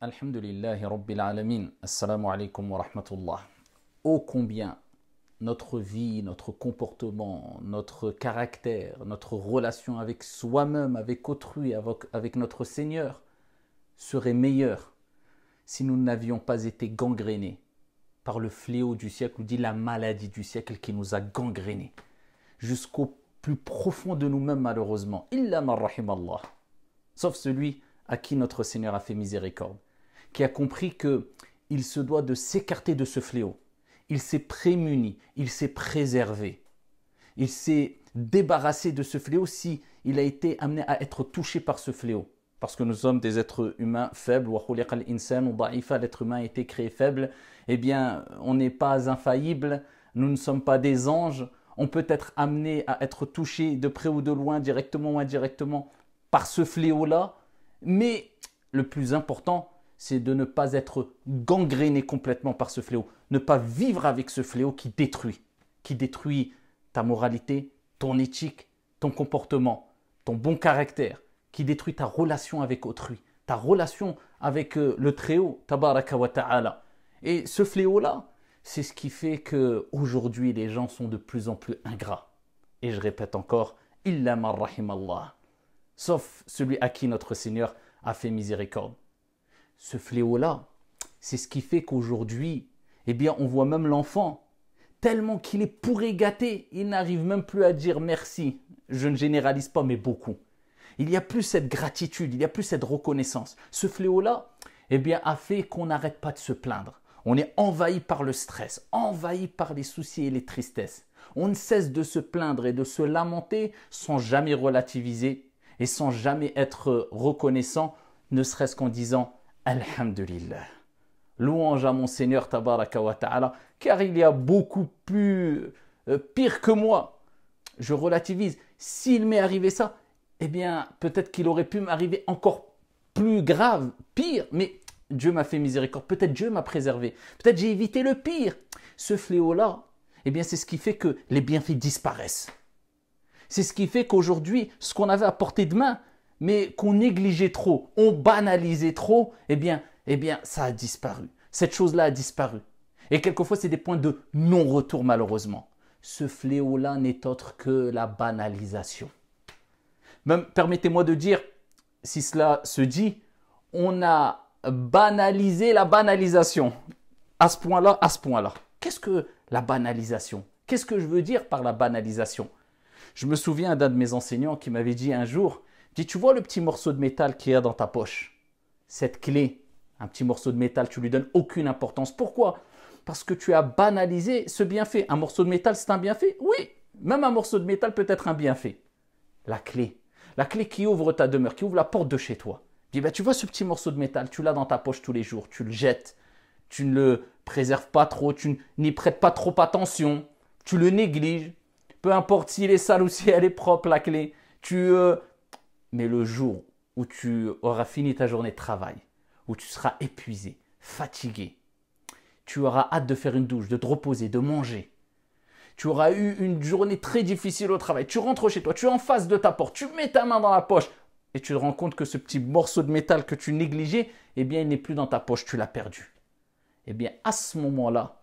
Alhamdulillahi Rabbil Alamin. Assalamu alaikum wa rahmatullah. Ô combien notre vie, notre comportement, notre caractère, notre relation avec soi-même, avec autrui, avec, notre Seigneur serait meilleure si nous n'avions pas été gangrénés par le fléau du siècle, ou dit la maladie du siècle qui nous a gangrénés jusqu'au plus profond de nous-mêmes malheureusement. Illa Allah. Sauf celui à qui notre Seigneur a fait miséricorde qui a compris que il se doit de s'écarter de ce fléau. Il s'est prémuni, il s'est préservé. Il s'est débarrassé de ce fléau si il a été amené à être touché par ce fléau. Parce que nous sommes des êtres humains faibles. L'être humain a été créé faible. Eh bien, on n'est pas infaillible. Nous ne sommes pas des anges. On peut être amené à être touché de près ou de loin, directement ou indirectement, par ce fléau-là. Mais le plus important, c'est de ne pas être gangréné complètement par ce fléau, ne pas vivre avec ce fléau qui détruit, qui détruit ta moralité, ton éthique, ton comportement, ton bon caractère, qui détruit ta relation avec autrui, ta relation avec euh, le Très-Haut, Tabaraka wa Ta'ala. Et ce fléau-là, c'est ce qui fait que aujourd'hui les gens sont de plus en plus ingrats. Et je répète encore, Illa Allah, sauf celui à qui notre Seigneur a fait miséricorde ce fléau-là, c'est ce qui fait qu'aujourd'hui, eh bien, on voit même l'enfant, tellement qu'il est pourré gâté, il n'arrive même plus à dire merci. Je ne généralise pas, mais beaucoup. Il n'y a plus cette gratitude, il n'y a plus cette reconnaissance. Ce fléau-là, eh bien, a fait qu'on n'arrête pas de se plaindre. On est envahi par le stress, envahi par les soucis et les tristesses. On ne cesse de se plaindre et de se lamenter sans jamais relativiser et sans jamais être reconnaissant, ne serait-ce qu'en disant Alhamdulillah. Louange à mon Seigneur Tabaraka wa Ta'ala, car il y a beaucoup plus euh, pire que moi. Je relativise. S'il m'est arrivé ça, eh bien, peut-être qu'il aurait pu m'arriver encore plus grave, pire, mais Dieu m'a fait miséricorde. Peut-être Dieu m'a préservé. Peut-être j'ai évité le pire. Ce fléau-là, eh bien, c'est ce qui fait que les bienfaits disparaissent. C'est ce qui fait qu'aujourd'hui, ce qu'on avait à portée de main, mais qu'on négligeait trop, on banalisait trop, eh bien, eh bien, ça a disparu. Cette chose-là a disparu. Et quelquefois, c'est des points de non-retour, malheureusement. Ce fléau-là n'est autre que la banalisation. permettez-moi de dire, si cela se dit, on a banalisé la banalisation. À ce point-là, à ce point-là. Qu'est-ce que la banalisation Qu'est-ce que je veux dire par la banalisation Je me souviens d'un de mes enseignants qui m'avait dit un jour, Dis, tu vois le petit morceau de métal qu'il y a dans ta poche, cette clé, un petit morceau de métal, tu lui donnes aucune importance. Pourquoi Parce que tu as banalisé ce bienfait. Un morceau de métal, c'est un bienfait Oui, même un morceau de métal peut être un bienfait. La clé, la clé qui ouvre ta demeure, qui ouvre la porte de chez toi. Dis, ben, tu vois ce petit morceau de métal, tu l'as dans ta poche tous les jours, tu le jettes, tu ne le préserves pas trop, tu n'y prêtes pas trop attention, tu le négliges. Peu importe s'il est sale ou si elle est propre, la clé. Tu, euh, mais le jour où tu auras fini ta journée de travail, où tu seras épuisé, fatigué, tu auras hâte de faire une douche, de te reposer, de manger. Tu auras eu une journée très difficile au travail. Tu rentres chez toi, tu es en face de ta porte, tu mets ta main dans la poche et tu te rends compte que ce petit morceau de métal que tu négligeais, eh bien, il n'est plus dans ta poche, tu l'as perdu. Eh bien, à ce moment-là,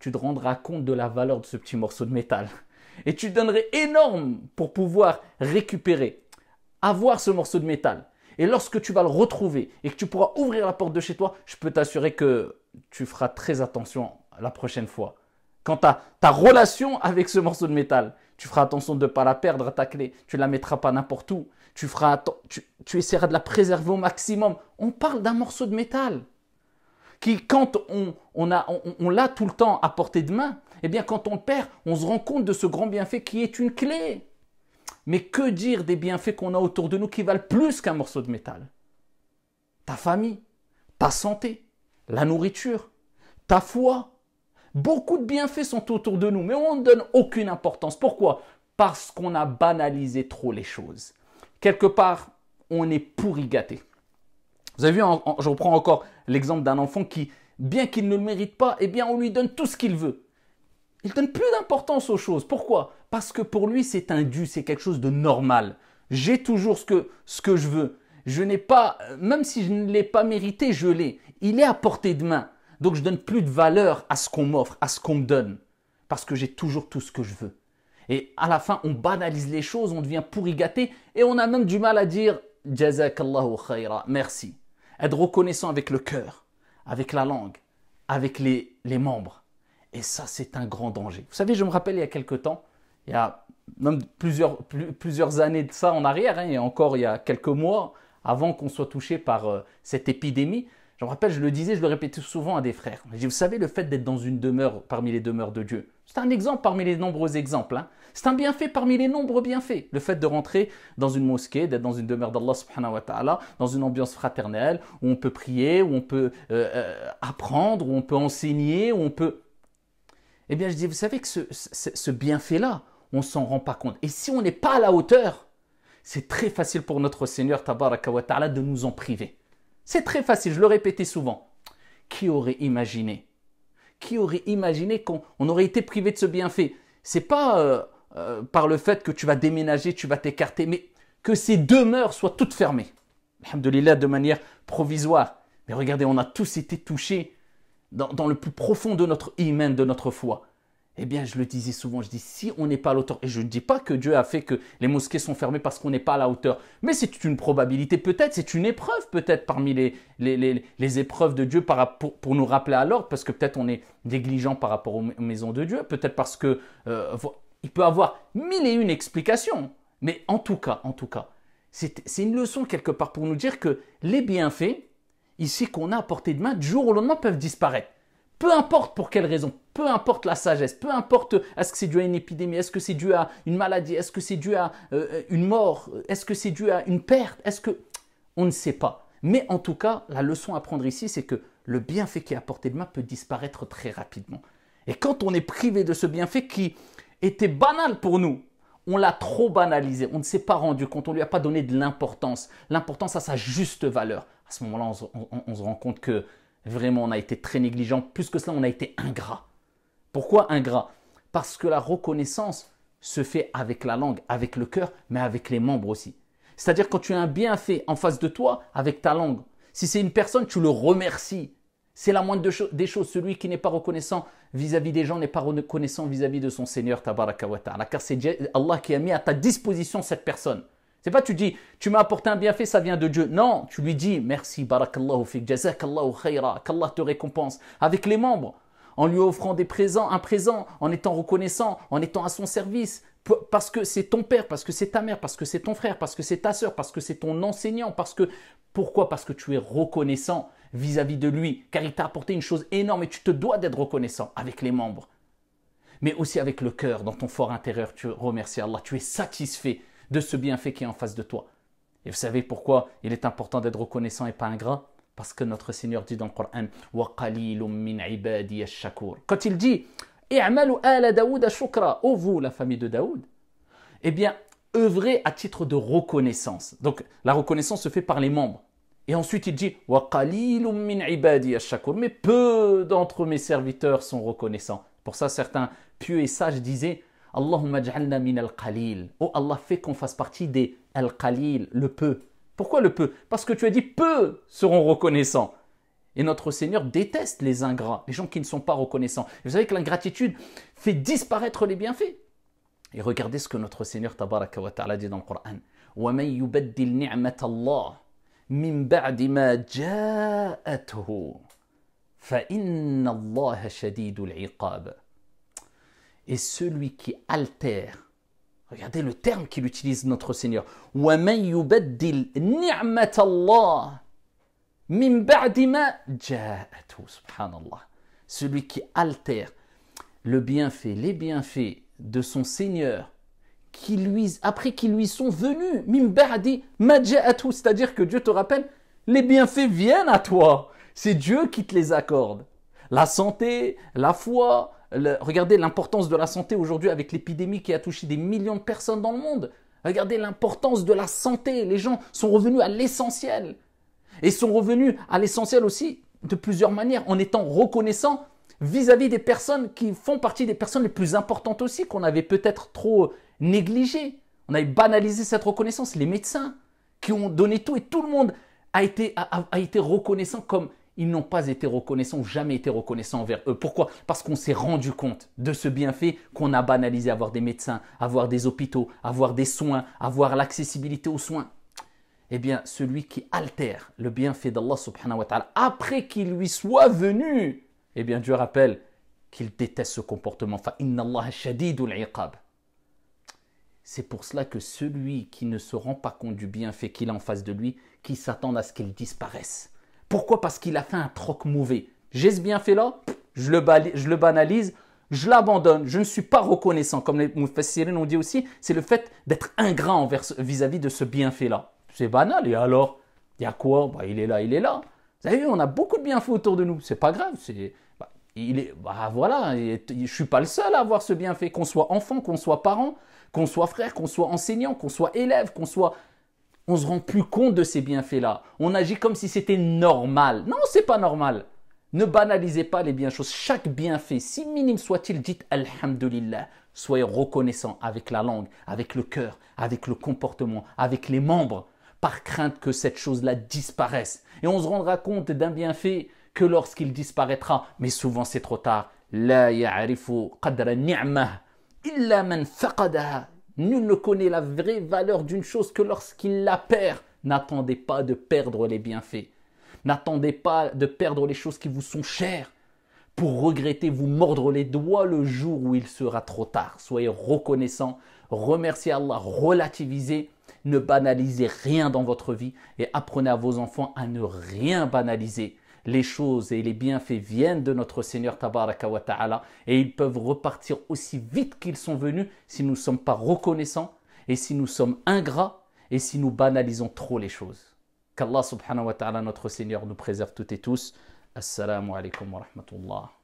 tu te rendras compte de la valeur de ce petit morceau de métal. Et tu donnerais énorme pour pouvoir récupérer avoir ce morceau de métal. Et lorsque tu vas le retrouver et que tu pourras ouvrir la porte de chez toi, je peux t'assurer que tu feras très attention la prochaine fois. Quant à ta relation avec ce morceau de métal, tu feras attention de ne pas la perdre, à ta clé. Tu ne la mettras pas n'importe où. Tu, feras tu, essaieras de la préserver au maximum. On parle d'un morceau de métal qui, quand on, l'a tout le temps à portée de main, eh bien, quand on le perd, on se rend compte de ce grand bienfait qui est une clé. Mais que dire des bienfaits qu'on a autour de nous qui valent plus qu'un morceau de métal Ta famille, ta santé, la nourriture, ta foi. Beaucoup de bienfaits sont autour de nous, mais on ne donne aucune importance. Pourquoi Parce qu'on a banalisé trop les choses. Quelque part, on est pourri gâté. Vous avez vu, je reprends encore l'exemple d'un enfant qui, bien qu'il ne le mérite pas, eh bien, on lui donne tout ce qu'il veut. Il donne plus d'importance aux choses. Pourquoi parce que pour lui, c'est un dû, c'est quelque chose de normal. J'ai toujours ce que, ce que je veux. Je n'ai pas, même si je ne l'ai pas mérité, je l'ai. Il est à portée de main. Donc je donne plus de valeur à ce qu'on m'offre, à ce qu'on me donne. Parce que j'ai toujours tout ce que je veux. Et à la fin, on banalise les choses, on devient pourri gâté et on a même du mal à dire Jazakallahu khaira » merci. Être reconnaissant avec le cœur, avec la langue, avec les, les membres. Et ça, c'est un grand danger. Vous savez, je me rappelle il y a quelque temps, il y a même plusieurs, plusieurs années de ça en arrière, hein, et encore il y a quelques mois, avant qu'on soit touché par euh, cette épidémie. Je me rappelle, je le disais, je le répétais souvent à des frères. Je dis, vous savez, le fait d'être dans une demeure parmi les demeures de Dieu, c'est un exemple parmi les nombreux exemples. Hein. C'est un bienfait parmi les nombreux bienfaits. Le fait de rentrer dans une mosquée, d'être dans une demeure d'Allah subhanahu wa ta'ala, dans une ambiance fraternelle, où on peut prier, où on peut euh, euh, apprendre, où on peut enseigner, où on peut... Eh bien, je dis, vous savez que ce bienfait-là, on s'en rend pas compte. Et si on n'est pas à la hauteur, c'est très facile pour notre Seigneur Tabaraka wa Ta'ala de nous en priver. C'est très facile, je le répétais souvent. Qui aurait imaginé Qui aurait imaginé qu'on aurait été privé de ce bienfait C'est pas euh, euh, par le fait que tu vas déménager, tu vas t'écarter, mais que ces demeures soient toutes fermées. Alhamdulillah, de manière provisoire. Mais regardez, on a tous été touchés dans, le plus profond de notre iman, de notre foi eh bien, je le disais souvent, je dis si on n'est pas à l'auteur, et je ne dis pas que Dieu a fait que les mosquées sont fermées parce qu'on n'est pas à la hauteur, mais c'est une probabilité peut-être, c'est une épreuve peut-être parmi les, les, épreuves de Dieu pour, nous rappeler à l'ordre, parce que peut-être on est négligent par rapport aux maisons de Dieu, peut-être parce que peut il peut avoir mille et une explications, mais en tout cas, en tout cas, c'est une leçon quelque part pour nous dire que les bienfaits, ici qu'on a à portée de main, du jour au lendemain peuvent disparaître peu importe pour quelle raison, peu importe la sagesse, peu importe est-ce que c'est dû à une épidémie, est-ce que c'est dû à une maladie, est-ce que c'est dû à euh, euh, une mort, est-ce que c'est dû à une perte, est-ce que on ne sait pas. Mais en tout cas, la leçon à prendre ici, c'est que le bienfait qui est apporté portée peut disparaître très rapidement. Et quand on est privé de ce bienfait qui était banal pour nous, on l'a trop banalisé, on ne s'est pas rendu compte, on ne lui a pas donné de l'importance, l'importance à sa juste valeur. À ce moment-là, on se rend compte que Vraiment, on a été très négligent. Plus que cela, on a été ingrat. Pourquoi ingrat Parce que la reconnaissance se fait avec la langue, avec le cœur, mais avec les membres aussi. C'est-à-dire quand tu as un bienfait en face de toi, avec ta langue. Si c'est une personne, tu le remercies. C'est la moindre des choses. Celui qui n'est pas reconnaissant vis-à-vis des gens n'est pas reconnaissant vis-à-vis de son Seigneur, tabaraka wa Car c'est Allah qui a mis à ta disposition cette personne. C'est pas tu dis, tu m'as apporté un bienfait, ça vient de Dieu. Non, tu lui dis, merci, barakallahu fik, jazakallahu khayra, qu'Allah te récompense. Avec les membres, en lui offrant des présents, un présent, en étant reconnaissant, en étant à son service. Parce que c'est ton père, parce que c'est ta mère, parce que c'est ton frère, parce que c'est ta soeur, parce que c'est ton enseignant, parce que... Pourquoi Parce que tu es reconnaissant vis-à-vis -vis de lui, car il t'a apporté une chose énorme et tu te dois d'être reconnaissant avec les membres mais aussi avec le cœur, dans ton fort intérieur, tu remercies Allah, tu es satisfait de ce bienfait qui est en face de toi. Et vous savez pourquoi il est important d'être reconnaissant et pas ingrat Parce que notre Seigneur dit dans le Coran Quand il dit oh vous, la famille de Daoud, eh bien, œuvrez à titre de reconnaissance. Donc, la reconnaissance se fait par les membres. Et ensuite, il dit Mais peu d'entre mes serviteurs sont reconnaissants. Pour ça, certains pieux et sages disaient Allahumma ja'alna min al-qalil. Oh Allah, fait qu'on fasse partie des al-qalil, le peu. Pourquoi le peu Parce que tu as dit peu seront reconnaissants. Et notre Seigneur déteste les ingrats, les gens qui ne sont pas reconnaissants. vous savez que l'ingratitude fait disparaître les bienfaits. Et regardez ce que notre Seigneur tabaraka wa ta'ala dit dans le Coran. yubaddil Allah min ba'di ma ja'atuhu » et celui qui altère. Regardez le terme qu'il utilise notre Seigneur. Celui qui altère le bienfait, les bienfaits de son Seigneur qui lui, après qu'ils lui sont venus. Min ba'di c'est-à-dire que Dieu te rappelle, les bienfaits viennent à toi. C'est Dieu qui te les accorde. La santé, la foi, regardez l'importance de la santé aujourd'hui avec l'épidémie qui a touché des millions de personnes dans le monde. Regardez l'importance de la santé. Les gens sont revenus à l'essentiel. Et sont revenus à l'essentiel aussi de plusieurs manières, en étant reconnaissants vis-à-vis des personnes qui font partie des personnes les plus importantes aussi, qu'on avait peut-être trop négligées. On avait banalisé cette reconnaissance. Les médecins qui ont donné tout et tout le monde a été, a été reconnaissant comme ils n'ont pas été reconnaissants, jamais été reconnaissants envers eux. Pourquoi Parce qu'on s'est rendu compte de ce bienfait qu'on a banalisé, avoir des médecins, avoir des hôpitaux, avoir des soins, avoir l'accessibilité aux soins. Eh bien, celui qui altère le bienfait d'Allah subhanahu wa ta'ala, après qu'il lui soit venu, eh bien, Dieu rappelle qu'il déteste ce comportement. C'est pour cela que celui qui ne se rend pas compte du bienfait qu'il a en face de lui, qui s'attend à ce qu'il disparaisse pourquoi Parce qu'il a fait un troc mauvais. J'ai ce bienfait-là, je le, je le banalise, je l'abandonne, je ne suis pas reconnaissant. Comme les Mufassirin ont dit aussi, c'est le fait d'être ingrat vis-à-vis de ce bienfait-là. C'est banal, et alors Il y a quoi bah, Il est là, il est là. Vous avez vu, on a beaucoup de bienfaits autour de nous, c'est pas grave, c'est... Bah, il est, bah voilà, je suis pas le seul à avoir ce bienfait, qu'on soit enfant, qu'on soit parent, qu'on soit frère, qu'on soit enseignant, qu'on soit élève, qu'on soit on se rend plus compte de ces bienfaits-là. On agit comme si c'était normal. Non, c'est pas normal. Ne banalisez pas les bienfaits. Chaque bienfait, si minime soit-il, dites Alhamdulillah. Soyez reconnaissant avec la langue, avec le cœur, avec le comportement, avec les membres, par crainte que cette chose-là disparaisse. Et on se rendra compte d'un bienfait que lorsqu'il disparaîtra. Mais souvent, c'est trop tard. La ya'rifu qadra ni'mah illa man faqadaha Nul ne connaît la vraie valeur d'une chose que lorsqu'il la perd. N'attendez pas de perdre les bienfaits. N'attendez pas de perdre les choses qui vous sont chères pour regretter, vous mordre les doigts le jour où il sera trop tard. Soyez reconnaissant, remerciez Allah, relativisez, ne banalisez rien dans votre vie et apprenez à vos enfants à ne rien banaliser les choses et les bienfaits viennent de notre Seigneur Tabaraka wa Ta'ala et ils peuvent repartir aussi vite qu'ils sont venus si nous ne sommes pas reconnaissants et si nous sommes ingrats et si nous banalisons trop les choses. Qu'Allah subhanahu wa ta'ala, notre Seigneur, nous préserve toutes et tous. Assalamu alaikum wa rahmatullah.